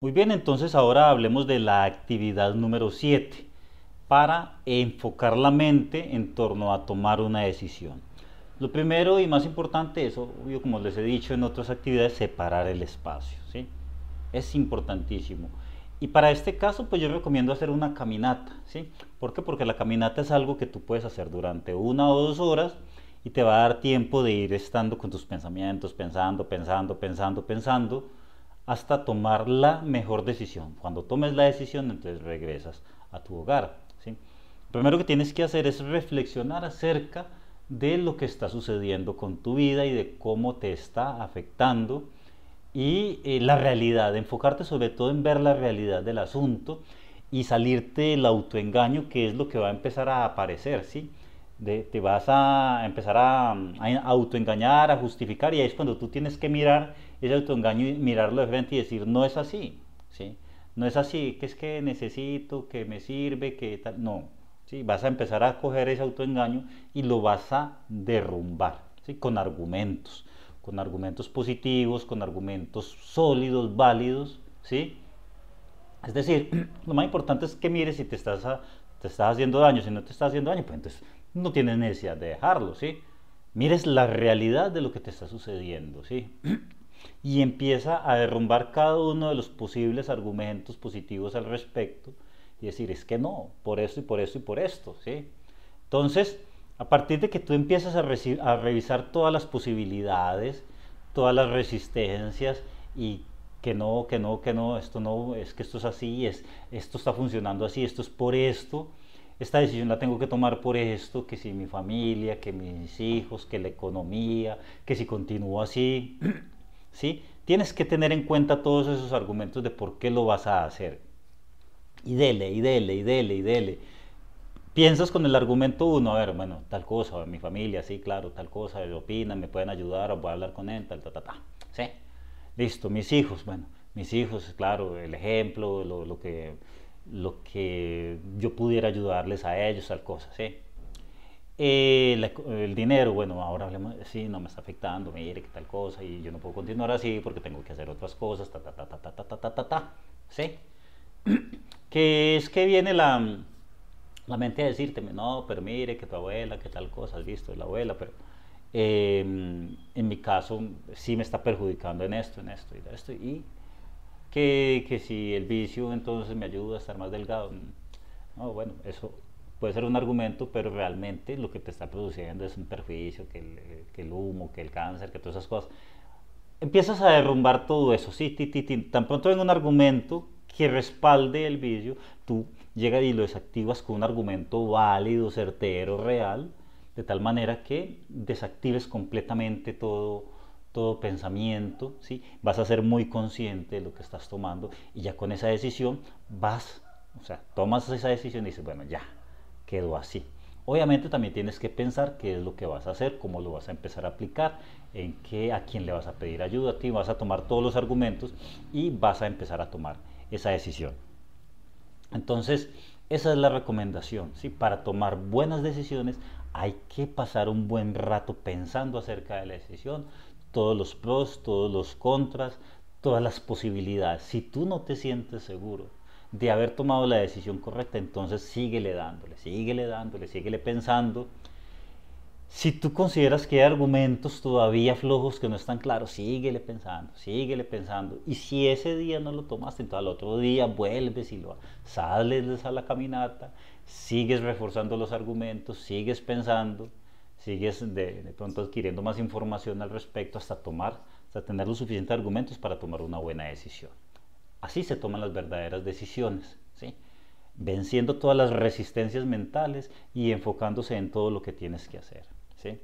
Muy bien, entonces ahora hablemos de la actividad número 7 para enfocar la mente en torno a tomar una decisión. Lo primero y más importante es, como les he dicho en otras actividades, separar el espacio. ¿sí? Es importantísimo. Y para este caso, pues yo recomiendo hacer una caminata. ¿sí? ¿Por qué? Porque la caminata es algo que tú puedes hacer durante una o dos horas y te va a dar tiempo de ir estando con tus pensamientos, pensando, pensando, pensando. pensando hasta tomar la mejor decisión. Cuando tomes la decisión, entonces regresas a tu hogar. primero que tienes que hacer es reflexionar acerca de lo que está sucediendo con tu vida y de cómo te está afectando y eh, la realidad, enfocarte sobre todo en ver la realidad del asunto y salirte del autoengaño que es lo que va a empezar a aparecer, ¿sí? te vas a empezar a, a autoengañar, a justificar y ahí es cuando tú tienes que mirar ese autoengaño y mirarlo de frente y decir, no es así, ¿sí? No es así, que es que necesito, que me sirve, que tal. No, ¿sí? Vas a empezar a coger ese autoengaño y lo vas a derrumbar, ¿sí? Con argumentos, con argumentos positivos, con argumentos sólidos, válidos, ¿sí? Es decir, lo más importante es que mires si te estás, te estás haciendo daño, si no te estás haciendo daño, pues entonces no tienes necesidad de dejarlo, ¿sí? Mires la realidad de lo que te está sucediendo, ¿sí? y empieza a derrumbar cada uno de los posibles argumentos positivos al respecto y decir, es que no, por esto y por esto y por esto. ¿sí? Entonces, a partir de que tú empiezas a, a revisar todas las posibilidades, todas las resistencias y que no, que no, que no, esto no, es que esto es así, es, esto está funcionando así, esto es por esto, esta decisión la tengo que tomar por esto, que si mi familia, que mis hijos, que la economía, que si continúo así, Tienes que tener en cuenta todos esos argumentos de por qué lo vas a hacer. Y dele, y dele, y dele, y dele. Piensas con el argumento uno, a ver, bueno, tal cosa, mi familia, sí, claro, tal cosa, opinan, me pueden ayudar, voy a hablar con él, tal, tal, tal, ta. ¿sí? Listo, mis hijos, bueno, mis hijos, claro, el ejemplo, lo, lo que, lo que yo pudiera ayudarles a ellos, tal cosa, ¿sí? el dinero, bueno, ahora hablemos, sí, no me está afectando, mire, que tal cosa, y yo no puedo continuar así porque tengo que hacer otras cosas, ta, ta, ta, ta, ta, ta, ta, ta, ta, ta ¿sí? Que es que viene la, la mente a decirte, no, pero mire, que tu abuela, que tal cosa, listo, la abuela, pero en mi caso sí me está perjudicando en esto, en esto, en esto, y que, que si el vicio entonces me ayuda a estar más delgado, no, bueno, eso puede ser un argumento, pero realmente lo que te está produciendo es un perjuicio, que el, eh, que el humo, que el cáncer, que todas esas cosas. Empiezas a derrumbar todo eso, sí, ti, ti, tan pronto venga un argumento que respalde el vídeo tú llegas y lo desactivas con un argumento válido, certero, real, de tal manera que desactives completamente todo todo pensamiento, ¿sí? vas a ser muy consciente de lo que estás tomando y ya con esa decisión vas, o sea, tomas esa decisión y dices, bueno, ya, quedó así. Obviamente también tienes que pensar qué es lo que vas a hacer, cómo lo vas a empezar a aplicar, en qué, a quién le vas a pedir ayuda, a ti vas a tomar todos los argumentos y vas a empezar a tomar esa decisión. Entonces, esa es la recomendación. ¿sí? Para tomar buenas decisiones hay que pasar un buen rato pensando acerca de la decisión, todos los pros, todos los contras, todas las posibilidades. Si tú no te sientes seguro de haber tomado la decisión correcta, entonces síguele dándole, síguele dándole, síguele pensando. Si tú consideras que hay argumentos todavía flojos que no están claros, síguele pensando, síguele pensando. Y si ese día no lo tomaste, entonces al otro día vuelves y lo sales a la caminata, sigues reforzando los argumentos, sigues pensando, sigues de, de pronto adquiriendo más información al respecto hasta tomar, hasta tener los suficientes argumentos para tomar una buena decisión. Así se toman las verdaderas decisiones, ¿sí? venciendo todas las resistencias mentales y enfocándose en todo lo que tienes que hacer. ¿sí?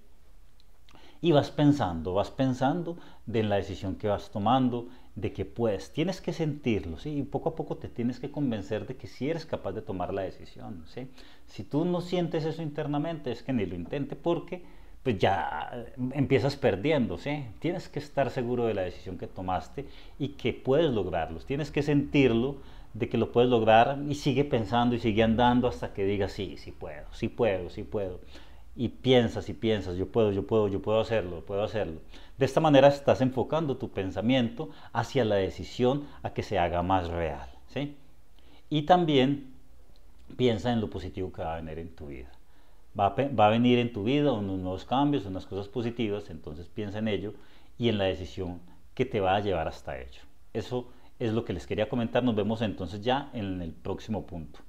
Y vas pensando, vas pensando de la decisión que vas tomando, de que puedes, tienes que sentirlo, ¿sí? y poco a poco te tienes que convencer de que sí eres capaz de tomar la decisión. ¿sí? Si tú no sientes eso internamente, es que ni lo intente porque pues ya empiezas perdiendo, ¿sí? Tienes que estar seguro de la decisión que tomaste y que puedes lograrlos. tienes que sentirlo de que lo puedes lograr y sigue pensando y sigue andando hasta que digas, sí, sí puedo, sí puedo, sí puedo. Y piensas y piensas, yo puedo, yo puedo, yo puedo hacerlo, puedo hacerlo. De esta manera estás enfocando tu pensamiento hacia la decisión a que se haga más real, ¿sí? Y también piensa en lo positivo que va a venir en tu vida va a, venir en tu vida unos nuevos cambios, unas cosas positivas, entonces piensa en ello y en la decisión que te va a llevar hasta ello. Eso es lo que les quería comentar, nos vemos entonces ya en el próximo punto.